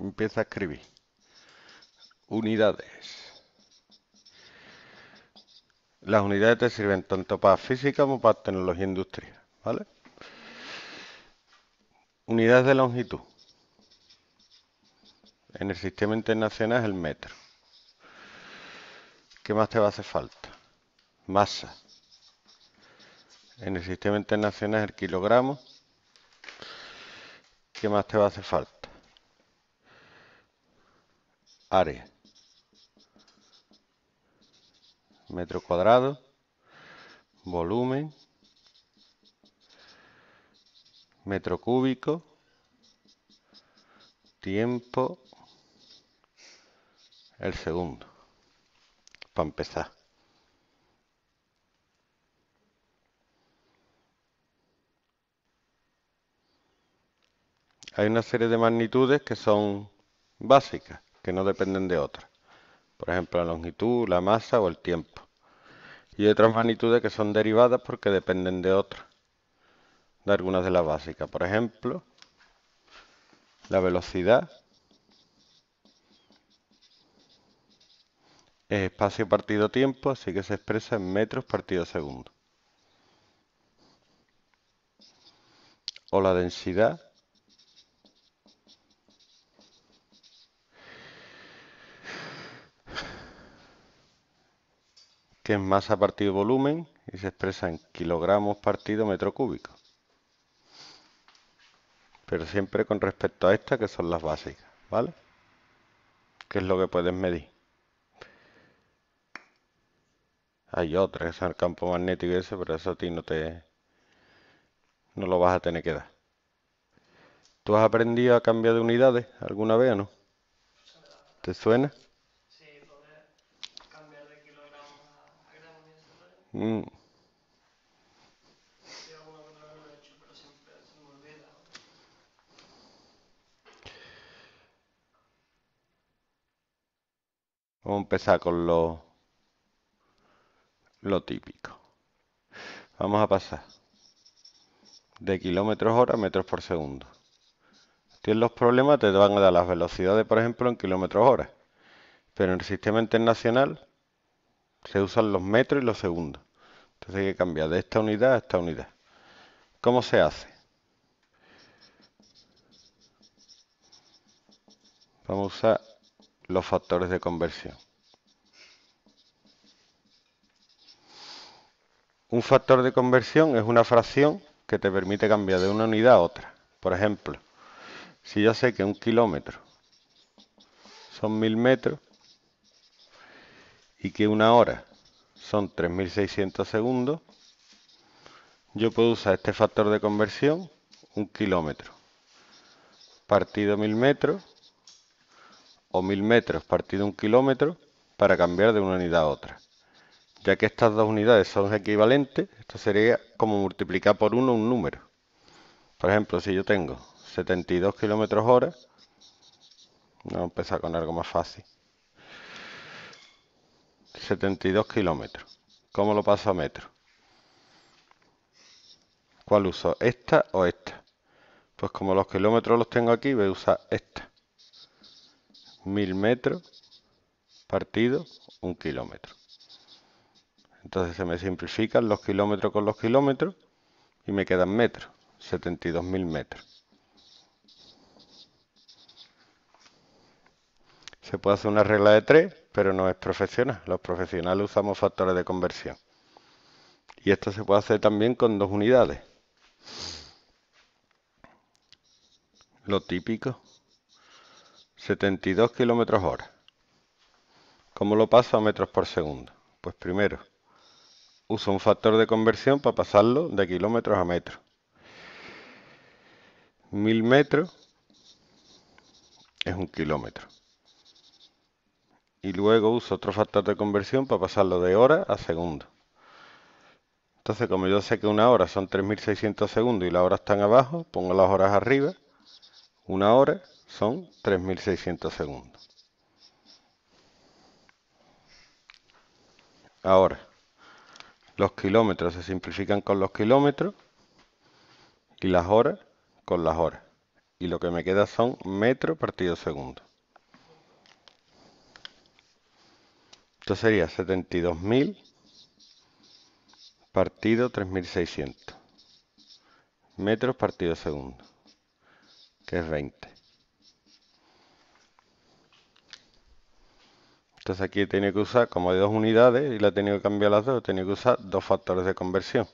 Empieza a escribir. Unidades. Las unidades te sirven tanto para física como para tecnología e industrial, ¿vale? Unidades de longitud. En el sistema internacional es el metro. ¿Qué más te va a hacer falta? Masa. En el sistema internacional es el kilogramo. ¿Qué más te va a hacer falta? área. Metro cuadrado, volumen, metro cúbico, tiempo, el segundo, para empezar. Hay una serie de magnitudes que son básicas que no dependen de otras, por ejemplo la longitud, la masa o el tiempo, y otras magnitudes que son derivadas porque dependen de otras, de algunas de las básicas, por ejemplo la velocidad es espacio partido tiempo, así que se expresa en metros partido segundo. O la densidad que es masa partido volumen y se expresa en kilogramos partido metro cúbico. Pero siempre con respecto a esta que son las básicas, ¿vale? Que es lo que puedes medir. Hay otras que son el campo magnético y eso, pero eso a ti no te... No lo vas a tener que dar. ¿Tú has aprendido a cambiar de unidades alguna vez o no? ¿Te suena? Mm. Vamos a empezar con lo, lo típico. Vamos a pasar de kilómetros hora a metros por segundo. Tienes los problemas, te van a dar las velocidades, por ejemplo, en kilómetros hora. Pero en el sistema internacional se usan los metros y los segundos. Entonces hay que cambiar de esta unidad a esta unidad. ¿Cómo se hace? Vamos a usar los factores de conversión. Un factor de conversión es una fracción que te permite cambiar de una unidad a otra. Por ejemplo, si yo sé que un kilómetro son mil metros y que una hora son 3600 segundos, yo puedo usar este factor de conversión, un kilómetro, partido mil metros, o mil metros partido un kilómetro, para cambiar de una unidad a otra. Ya que estas dos unidades son equivalentes, esto sería como multiplicar por uno un número. Por ejemplo, si yo tengo 72 kilómetros hora, vamos a empezar con algo más fácil. 72 kilómetros. ¿Cómo lo paso a metro? ¿Cuál uso? ¿Esta o esta? Pues como los kilómetros los tengo aquí, voy a usar esta. 1000 metros partido un kilómetro. Entonces se me simplifican los kilómetros con los kilómetros y me quedan metros, 72.000 metros. Se puede hacer una regla de tres, pero no es profesional. Los profesionales usamos factores de conversión. Y esto se puede hacer también con dos unidades. Lo típico. 72 kilómetros hora. ¿Cómo lo paso a metros por segundo? Pues primero, uso un factor de conversión para pasarlo de kilómetros a metros. Mil metros es un kilómetro y luego uso otro factor de conversión para pasarlo de hora a segundo. Entonces, como yo sé que una hora son 3600 segundos y las horas están abajo, pongo las horas arriba. Una hora son 3600 segundos. Ahora, los kilómetros se simplifican con los kilómetros y las horas con las horas. Y lo que me queda son metros partido segundo. Esto sería 72.000 partido 3.600 metros partido segundo, que es 20. Entonces aquí he tenido que usar, como de dos unidades y la he tenido que cambiar las dos, he tenido que usar dos factores de conversión.